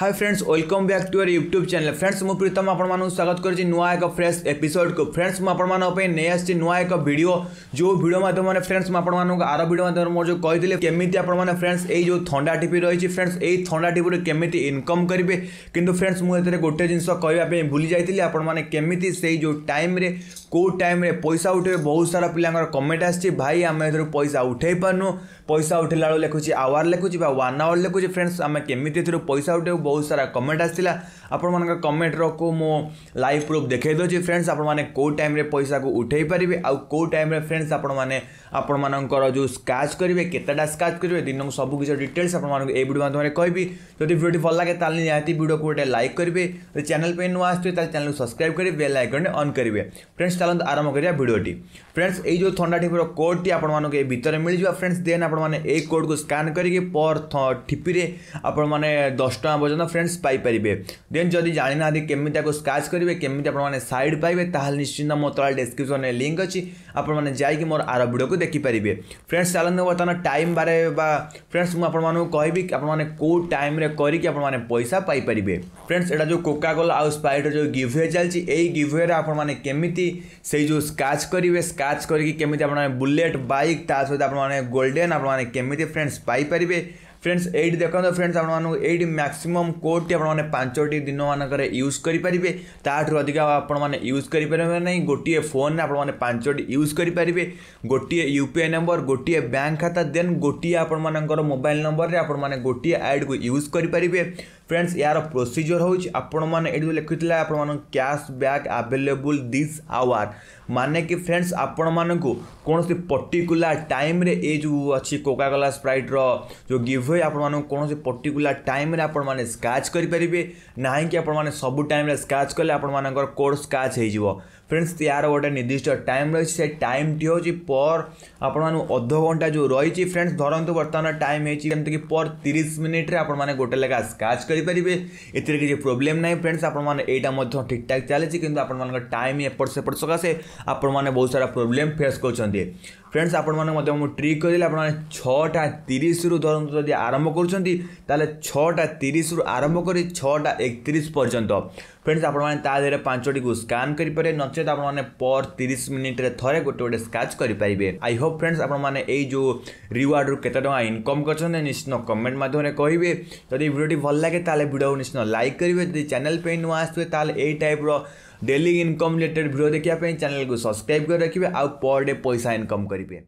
hi friends welcome back to our YouTube channel friends मुझ प्रीतम आपण स्वागत करुच्ची नुआ एक फ्रेस एपिसोड को फ्रेंड्स मुझे नहीं आसी नुआ एक भिड जो भिड मध्यम फ्रेंड्स मुझे आर भिड मध्यम मोर जो कही केमी आप फ्रेंड्स ये जो थंडा टीप रही फ्रेंड्स यही थंडा टीप केमी इनकम करेंगे कि फ्रेंड्स मुझे गोटे जिन कहवाई भूली जाती केमी से जो टाइम कौ टाइम पैसा उठे बहुत सारा पिला कमेंट आई भाई आम ए पैसा उठे पार्न पैसा उठेला बेलू लिखुची आवर लिखुची वन आवर लिखुची फ्रेंड्स आम केमी पैसा उठे বহু সারা কমেন্ট আসিলা আপন মানন কা কমেন্ট র কো মো লাইভ প্রুফ দেখাই দছি फ्रेंड्स আপন মানে কো টাইম রে পয়সা কো উঠাই পারিবে আউ কো টাইম রে फ्रेंड्स আপন মানে আপন মানন কা যে স্ক্যান করিবে কিতাডা স্ক্যান করিবে দিনন সব কিছু ডিটেইলস আপন মানন এ ভিডিও বানামারে কইবি যদি ভিডিওটি ভাল লাগে তাহলে লাইক আইটি ভিডিও কো একটা লাইক করিবে চ্যানেল পে ন আসতে তাহলে চ্যানেল সাবস্ক্রাইব করি বেল আইকন অন করিবে फ्रेंड्स চালন আরম্ভ করি ভিডিওটি फ्रेंड्स এই যে ঠান্ডা টিপ কো কোড টি আপন মানন কে এ ভিতর মিলি যা फ्रेंड्स দেন আপন মানে এই কোড কো স্ক্যান করি কি পর টিপি রে আপন মানে 10 টাকা ପର୍ଯ୍ୟନ୍ତ ଫ୍ରେଣ୍ଡସ୍ ପାଇପାରିବେ ଦେନ୍ ଯଦି ଜାଣିନାହାନ୍ତି କେମିତି ତାକୁ ସ୍କାଚ୍ କରିବେ କେମିତି ଆପଣମାନେ ସାଇଡ଼୍ ପାଇବେ ତାହେଲେ ନିଶ୍ଚିନ୍ତ ମୋ ତଳେ ଡେସ୍କ୍ରିପସନ୍ରେ ଲିଙ୍କ୍ ଅଛି ଆପଣମାନେ ଯାଇକି ମୋର ଆର ଭିଡ଼ିଓକୁ ଦେଖିପାରିବେ ଫ୍ରେଣ୍ଡସ୍ ଚାଲନ୍ତୁ ବର୍ତ୍ତମାନ ଟାଇମ୍ ବାରେ ବା ଫ୍ରେଣ୍ଡସ୍ ମୁଁ ଆପଣମାନଙ୍କୁ କହିବି ଆପଣମାନେ କେଉଁ ଟାଇମ୍ରେ କରିକି ଆପଣମାନେ ପଇସା ପାଇପାରିବେ ଫ୍ରେଣ୍ଡସ୍ ଏଇଟା ଯେଉଁ କୋକାକୋଲା ଆଉ ସ୍ପାଇଟ୍ର ଯେଉଁ ଗିଭ୍ୱେ ଚାଲିଛି ଏଇ ଗିଭ୍ୱେରେ ଆପଣମାନେ କେମିତି ସେଇ ଯେଉଁ ସ୍କାଚ୍ କରିବେ ସ୍କାଚ୍ କରିକି କେମିତି ଆପଣମାନେ ବୁଲେଟ୍ ବାଇକ୍ ତା ସହିତ ଆପଣମାନେ ଗୋଲ୍ଡେନ୍ ଆପଣମାନେ କେମିତି ଫ୍ରେଣ୍ଡସ୍ ପାଇପାରିବେ फ्रेंड्स ये देखते फ्रेंड्स आपठ मैक्सीम आप आपचोट दिन मानक यूज करेंगे ताठ अधिक यूज करें गोटे फोन में आपचोट यूज करेंगे गोटे यूपीआई नंबर गोटे बैंक खाता देन गोटे आपर मोबाइल नंबर में आप गोटे आईड को यूज करेंगे फ्रेंड्स यार प्रोसीजर हूँ लिखुला आप क्या बैग आभेलेबुल दिस् आवर मान कि फ्रेंड्स आपण मानक कौन पर्टिकुला टाइम ये जो अच्छी कोका कला स्प्राइट्र जो गिव ଉଭୟ ଆପଣମାନଙ୍କୁ କୌଣସି ପର୍ଟିକୁଲାର ଟାଇମ୍ରେ ଆପଣମାନେ ସ୍କାଚ୍ କରିପାରିବେ ନାହିଁକି ଆପଣମାନେ ସବୁ ଟାଇମ୍ରେ ସ୍କାଚ୍ କଲେ ଆପଣମାନଙ୍କର କୋଡ଼୍ ସ୍କାଚ୍ ହୋଇଯିବ ફ્રેન્ડ્સ યાર ગોટે નિર્દિષ્ટ ટાઇમ રહી છે ટાઇમଟି ହେଉଛି ପର୍ ଆପଣମାନଙ୍କୁ ଅଧ ଘଣ୍ଟା ଯେଉଁ ରହିଛି ଫ୍ରେଣ୍ଡସ୍ ଧରନ୍ତୁ ବର୍ତ୍ତମାନ ଟାଇମ୍ ହେଇଛି ଯେମିତିକି ପର୍ ତିରିଶ ମିନିଟ୍ରେ ଆପଣମାନେ ଗୋଟେ ଲେଖା ସ୍କାଚ୍ କରିପାରିବେ ଏଥିରେ କିଛି ପ୍ରୋବ୍ଲେମ୍ ନାହିଁ ଫ୍ରେଣ୍ଡସ୍ ଆପଣମାନେ ଏଇଟା ମଧ୍ୟ ଠିକ୍ଠାକ୍ ଚାଲିଛି କିନ୍ତୁ ଆପଣମାନଙ୍କ ଟାଇମ୍ ଏପଟ ସେପଟ ସକାଶେ ଆପଣମାନେ ବହୁତ ସାରା ପ୍ରୋବ୍ଲେମ୍ ଫେସ୍ କରୁଛନ୍ତି ଫ୍ରେଣ୍ଡସ୍ ଆପଣମାନଙ୍କୁ ମଧ୍ୟ ମୁଁ ଟ୍ରିକ୍ କରିଦେଲି ଆପଣମାନେ ଛଅଟା ତିରିଶରୁ ଧରନ୍ତୁ ଯଦି ଆରମ୍ଭ କରୁଛନ୍ତି ତାହେଲେ ଛଅଟା ତିରିଶରୁ ଆରମ୍ଭ କରି ଛଅଟା ଏକତିରିଶ ପର୍ଯ୍ୟନ୍ତ ଫ୍ରେଣ୍ଡସ୍ ଆପଣମାନେ ତା ଦେହରେ ପାଞ୍ଚଟିକୁ ସ୍କାନ୍ କରିପାରିବେ ନଚେତ ସହିତ ଆପଣମାନେ ପର୍ ତିରିଶ ମିନିଟ୍ରେ ଥରେ ଗୋଟେ ଗୋଟେ ସ୍କାଚ୍ କରିପାରିବେ ଆଇ ହୋପ୍ ଫ୍ରେଣ୍ଡସ୍ ଆପଣମାନେ ଏଇ ଯେଉଁ ରିୱାର୍ଡ଼ରୁ କେତେ ଟଙ୍କା ଇନକମ୍ କରିଛନ୍ତି ନିଶ୍ଚିତ କମେଣ୍ଟ ମାଧ୍ୟମରେ କହିବେ ଯଦି ଭିଡ଼ିଓଟି ଭଲ ଲାଗେ ତାହେଲେ ଭିଡ଼ିଓକୁ ନିଶ୍ଚିତ ଲାଇକ୍ କରିବେ ଯଦି ଚ୍ୟାନେଲ୍ ପାଇଁ ନୂଆ ଆସୁଥିବେ ତାହେଲେ ଏଇ ଟାଇପ୍ର ଡେଲି ଇନକମ୍ ରିଲେଟେଡ୍ ଭିଡ଼ିଓ ଦେଖିବା ପାଇଁ ଚ୍ୟାନେଲ୍କୁ ସବସ୍କ୍ରାଇବ୍ କରି ରଖିବେ ଆଉ ପର୍ ଡେ ପଇସା ଇନକମ୍ କରିବେ